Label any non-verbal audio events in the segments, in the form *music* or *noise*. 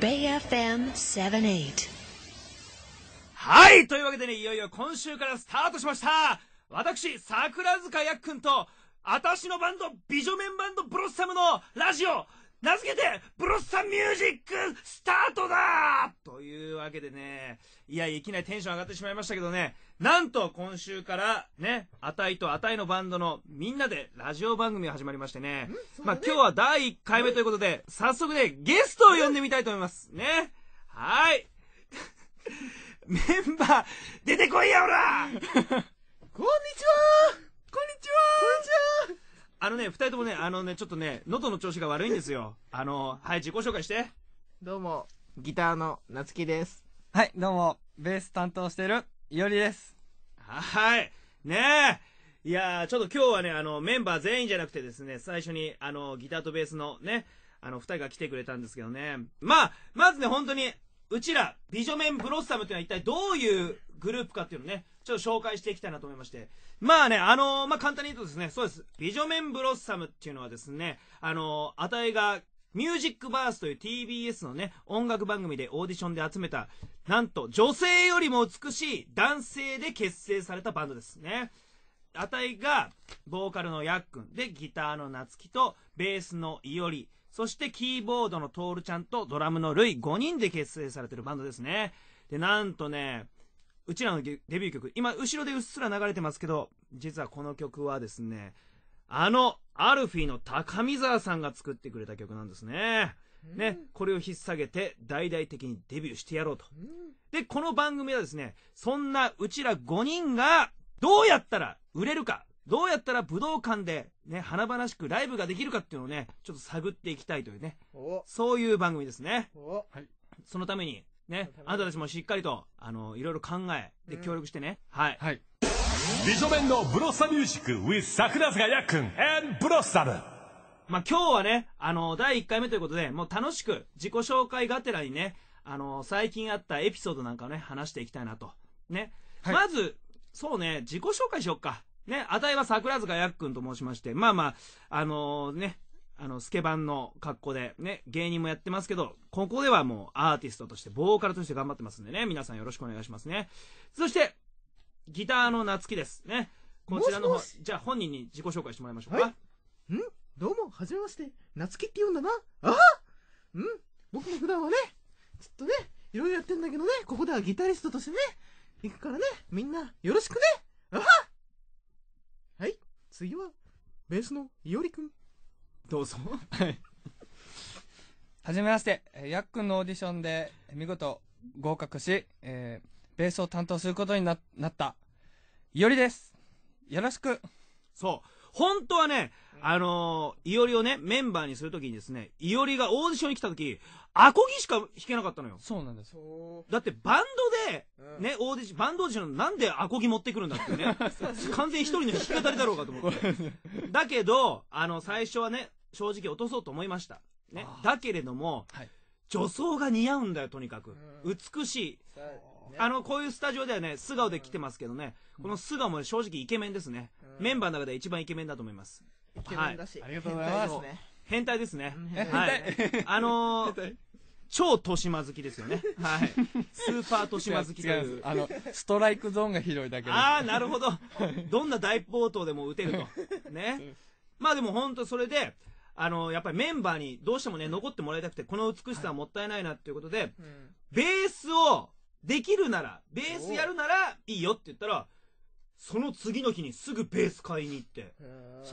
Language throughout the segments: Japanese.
BayFM78 はいというわけでねいよいよ今週からスタートしました私桜塚やっくんと私のバンド美女メンバンドブロッサムのラジオ名付けてブロッサムミュージックスタートだわけでね、いや、いきなりテンション上がってしまいましたけどね、なんと今週からね、あたいとあたいのバンドのみんなでラジオ番組が始まりましてね、まあ今日は第1回目ということで、早速ね、ゲストを呼んでみたいと思います。ね。はい。*laughs* メンバー、出てこいや、おらこんにちはこんにちはこんにちはあのね、二人ともね、あのね、ちょっとね、喉の調子が悪いんですよ。あの、はい、自己紹介して。どうも、ギターの夏希です。はい、どうも、ベース担当してる、いおりです。はい、ねえ。いやちょっと今日はね、あの、メンバー全員じゃなくてですね、最初に、あの、ギターとベースのね、あの、二人が来てくれたんですけどね。まあ、まずね、本当に、うちら、美女ンブロッサムっていうのは一体どういうグループかっていうのをね、ちょっと紹介していきたいなと思いまして。まあね、あのー、まあ簡単に言うとですね、そうです。美女面ブロッサムっていうのはですね、あのー、値がミュージックバースという TBS のね、音楽番組でオーディションで集めた、なんと女性よりも美しい男性で結成されたバンドですね。あたいが、ボーカルのやっくん、で、ギターのなつきと、ベースのいおり、そしてキーボードのとおるちゃんとドラムのるい5人で結成されてるバンドですね。で、なんとね、うちらのデビュー曲、今後ろでうっすら流れてますけど、実はこの曲はですね、あの、アルフィーの高見沢さんが作ってくれた曲なんですね。ね、これを引っ提げて大々的にデビューしてやろうと。で、この番組はですね、そんなうちら5人がどうやったら売れるか、どうやったら武道館でね、華々しくライブができるかっていうのをね、ちょっと探っていきたいというね、そういう番組ですね。そのために、ね、あなたたちもしっかりと、あの、いろいろ考え、で、協力してね、はい。はい美女面のブロッサミュージック with 桜塚やっくん and ブロッサム。まあ、今日はね、あの、第1回目ということで、もう楽しく自己紹介がてらにね、あの、最近あったエピソードなんかをね、話していきたいなと。ね。はい、まず、そうね、自己紹介しよっか。ね、あたいは桜塚やっくんと申しまして、まあまあ、あのー、ね、あの、スケバンの格好で、ね、芸人もやってますけど、ここではもうアーティストとして、ボーカルとして頑張ってますんでね、皆さんよろしくお願いしますね。そして、ギターの夏希ですねこちらの方もしもしじゃあ本人に自己紹介してもらいましょうか、はいんどうも、はじめまして。夏きって言うんだな。ああうん僕も普段はね、ちょっとね、いろいろやってんだけどね、ここではギタリストとしてね、行くからね、みんな、よろしくねああはい、次は、ベースのいおりくん。どうぞはいじめまして、えやっくんのオーディションで見事合格し、えーベースを担当することにななった、いおりです。よろしく。そう。本当はね、あのー、いおりをね、メンバーにするときにですね、いおりがオーディションに来たとき、アコギしか弾けなかったのよ。そうなんです。だってバンドで、ね、オーディション、バンドオーディションなんでアコギ持ってくるんだってね、*laughs* 完全一人の弾き語りだろうかと思って。*laughs* だけど、あの、最初はね、正直落とそうと思いました。ね。だけれども、はい、女装が似合うんだよ、とにかく。美しい。あの、こういうスタジオではね、素顔で来てますけどね、この素顔も正直イケメンですね、メンバーの中で一番イケメンだと思います。イケメンだし。はい、ありがとうございます。変態ですね。はい。あの超豊島好きですよね。はい。スーパー豊島好きという。あの、ストライクゾーンが広いだけああ、なるほど。どんな大暴投でも打てると。ね。まあでも本当それで、あの、やっぱりメンバーにどうしてもね、残ってもらいたくて、この美しさはもったいないなっていうことで、ベースをできるなら、ベースやるならいいよって言ったら、その次の日にすぐベース買いに行って、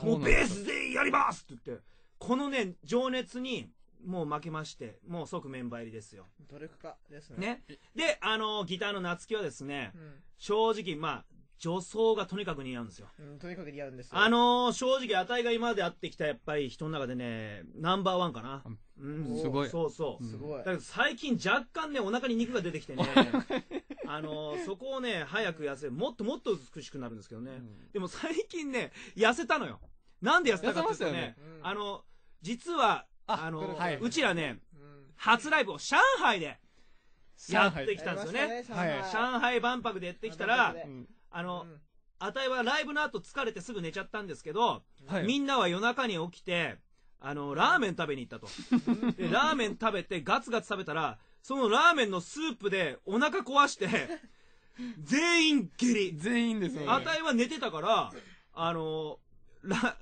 もうベースでやりますって言って、このね、情熱に、もう負けまして、もう即メンバー入りですよ。努力家ですね。ねで、あの、ギターの夏樹はですね、うん、正直、まあ、女装がとにかく似合うんですよ。うん、とにかく似合うんですよ。あのー、正直、あたいが今まで会ってきたやっぱり人の中でね、ナンバーワンかな。うん、すごい。そうそう。すごい。だけど最近若干ね、お腹に肉が出てきてね、*laughs* あのー、そこをね、早く痩せ、もっともっと美しくなるんですけどね。うん、でも最近ね、痩せたのよ。なんで痩せたかっていうとね、うん、あの、実は、あの、はい、うちらね、初ライブを上海でやってきたんですよね。上海万博でやってきたら、あの、あたいはライブの後疲れてすぐ寝ちゃったんですけど、はい、みんなは夜中に起きて、あの、ラーメン食べに行ったと。で、ラーメン食べてガツガツ食べたら、そのラーメンのスープでお腹壊して、*laughs* 全員下痢。全員ですね。あたいは寝てたから、あの、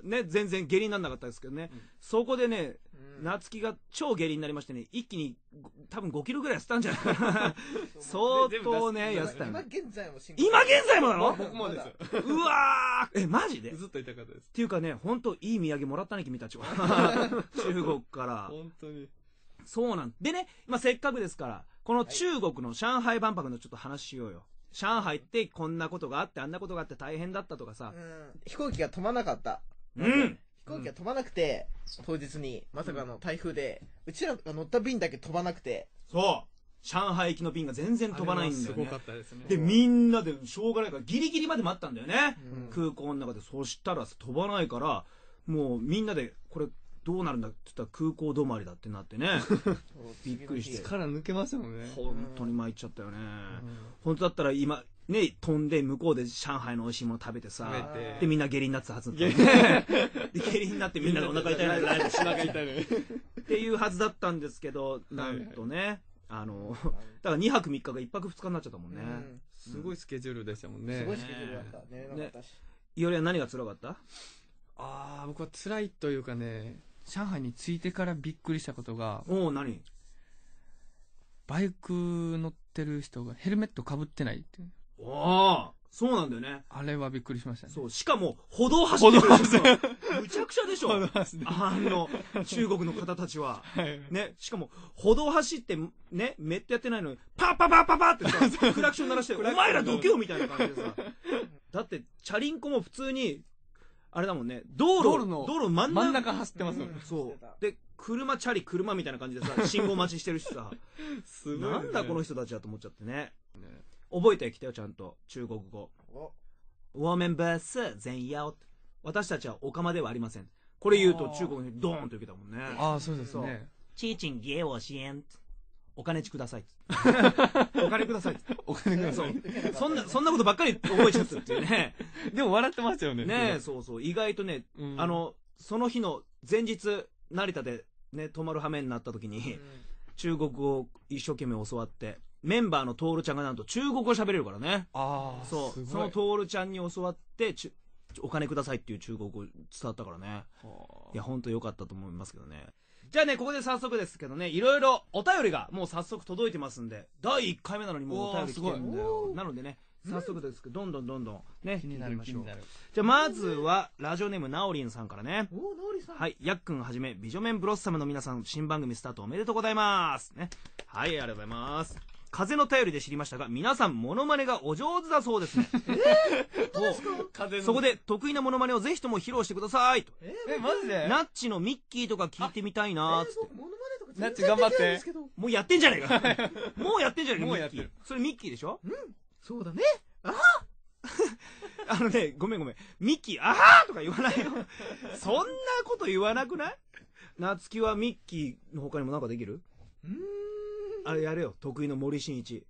ね、全然下痢にならなかったですけどね、うん、そこでね、夏木が超下痢になりましてね、一気に多分5キロぐらい痩せたんじゃないかな。*laughs* 相当ね、痩せた今現在も進今現在もなの僕もです。うわーえ、マジでずっと痛かったです。っていうかね、本当いい土産もらったね、君たちは。*laughs* 中国から。本当に。そうなんでね、まあ、せっかくですから、この中国の上海万博のちょっと話しようよ。上海ってこんなことがあって、あんなことがあって大変だったとかさ。うん、飛行機が飛ばなかった。うん。飛行機が飛ばなくて、当日に、まさかの台風で、うちらが乗った便だけ飛ばなくて、そう上海行きの便が全然飛ばないんだよねすごかったですねでみんなでしょうがないからギリギリまで待ったんだよね、空港の中でそしたら飛ばないからもうみんなでこれどうなるんだって言ったら空港止まりだってなってね *laughs* びっくりして力抜けますもんね本当に参っちゃったよね、本当だったら今ね、飛んで向こうで上海の美味しいもの食べてさ、で、みんな下痢になってたはずだった *laughs* で、下痢になってみんなでお腹痛いなって痛いっていうはずだったんですけど、なんとね、あの、だから2泊3日が1泊2日になっちゃったもんね。すごいスケジュールでしたもんね。すごいスケジュールだった。ね。れし。いよりは何が辛かったああ、僕は辛いというかね、上海に着いてからびっくりしたことが。おお、何バイク乗ってる人がヘルメットかぶってないってああ。そうなんだよね。あれはびっくりしましたね。そう。しかも、歩道走ってるでしょ。むちゃくちゃでしょ。歩道走ってあの、中国の方たちは。ね。しかも、歩道走って、ね、めっちゃやってないのに、パッパッパッパッパってさ、クラクション鳴らして、お前らどけよみたいな感じでさ。だって、チャリンコも普通に、あれだもんね、道路、道路真ん中。真ん中走ってますよ、ね。そう。で、車、チャリ、車みたいな感じでさ、信号待ちしてるしさ。*laughs* すごい、ね。なんだこの人たちだと思っちゃってね。ね覚えてきたよ、ちゃんと。中国語。Woman ー s 全妖。私たちはオカマではありません。これ言うと中国にドーンと受けたもんね。ああ、そうですね。チーチンゲオを支援お金ちください。*laughs* お金ください。お金ください。そんな、そんなことばっかり覚えちゃったっていうね。*laughs* でも笑ってましたよね。ねそうそう。意外とね、あの、その日の前日、成田でね、泊まる羽目になった時に、中国語を一生懸命教わって、メンバーのトールちゃんがなんと中国語喋れるからね。ああ。そう。そのトールちゃんに教わって、お金くださいっていう中国語伝わったからね。いや、本当良かったと思いますけどね。じゃあね、ここで早速ですけどね、いろいろお便りがもう早速届いてますんで、第1回目なのにもうお便り来てるんだよ。なのでね、早速ですけど、どんどんどんどんね、気になりましょう。じゃあ、まずは、ラジオネーム、なおりんさんからね。おなおりさん。はい、やっくんはじめ、美女面ブロッサムの皆さん、新番組スタートおめでとうございます。ね。はい、ありがとうございます。風の便りで知りましたが、皆さん、モノマネがお上手だそうですね。えー、でそこで、得意なモノマネをぜひとも披露してくださいと。えー、マジでナッチのミッキーとか聞いてみたいなーって。ナッチ頑張って。もうやってんじゃねえか。*laughs* もうやってんじゃねえか。それミッキーでしょうん。そうだね。ああ *laughs* あのね、ごめんごめん。ミッキー、あはとか言わないよ。そんなこと言わなくない夏希はミッキーの他にもなんかできるうん。あれやれよ。得意の森進一。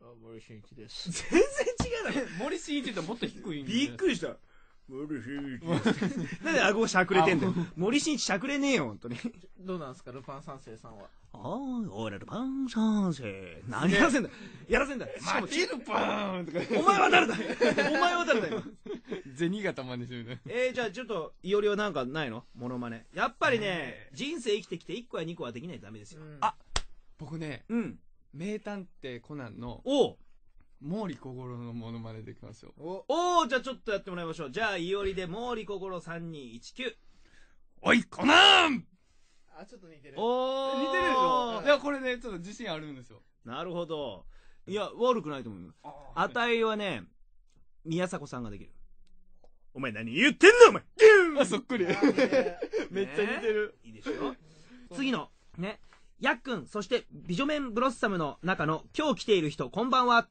あ、森進一です。全然違うだろ。*laughs* 森進一ってもっと低いんだよびっくりした。森進一。なんで顎をしゃくれてんだよ。森進一しゃくれねえよ、本当に。どうなんすか、ルパン三世さんは。ああ、おいらルパン三世。何やらせんだやらせんだしかも、ルパンとか。お前は誰だ *laughs* お前は誰だよ。銭形真似するね。えー、じゃあちょっと、いおりはなんかないのモノマネ。やっぱりね、人生生きてきて1個や2個はできないとダメですよ。あ僕ね、うん。名探偵コナンの、お毛利心五のモノマネできますよ。おおじゃあちょっとやってもらいましょう。じゃあ、いおりで毛利心五郎3219。おい、コナンあ、ちょっと似てる。おお似てるでしょいや、これね、ちょっと自信あるんですよ。なるほど。いや、悪くないと思います。あたいはね、宮迫さんができる。お前何言ってんのお前あ、そっくり。めっちゃ似てる。いいでしょ次の、ね。やっくん、そして、美女面ブロッサムの中の、今日来ている人、こんばんは。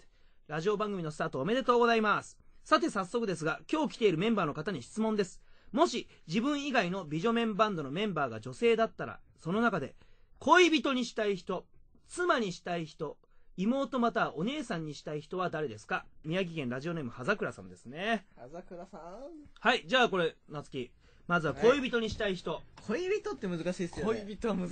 ラジオ番組のスタートおめでとうございます。さて早速ですが、今日来ているメンバーの方に質問です。もし自分以外の美女メンバンドのメンバーが女性だったら、その中で、恋人にしたい人、妻にしたい人、妹またはお姉さんにしたい人は誰ですか宮城県ラジオネーム、葉桜さんですね。葉桜さんはい、じゃあこれ、夏希。まずは恋人にしたい人。恋人って難しいですよね。恋人は難しい。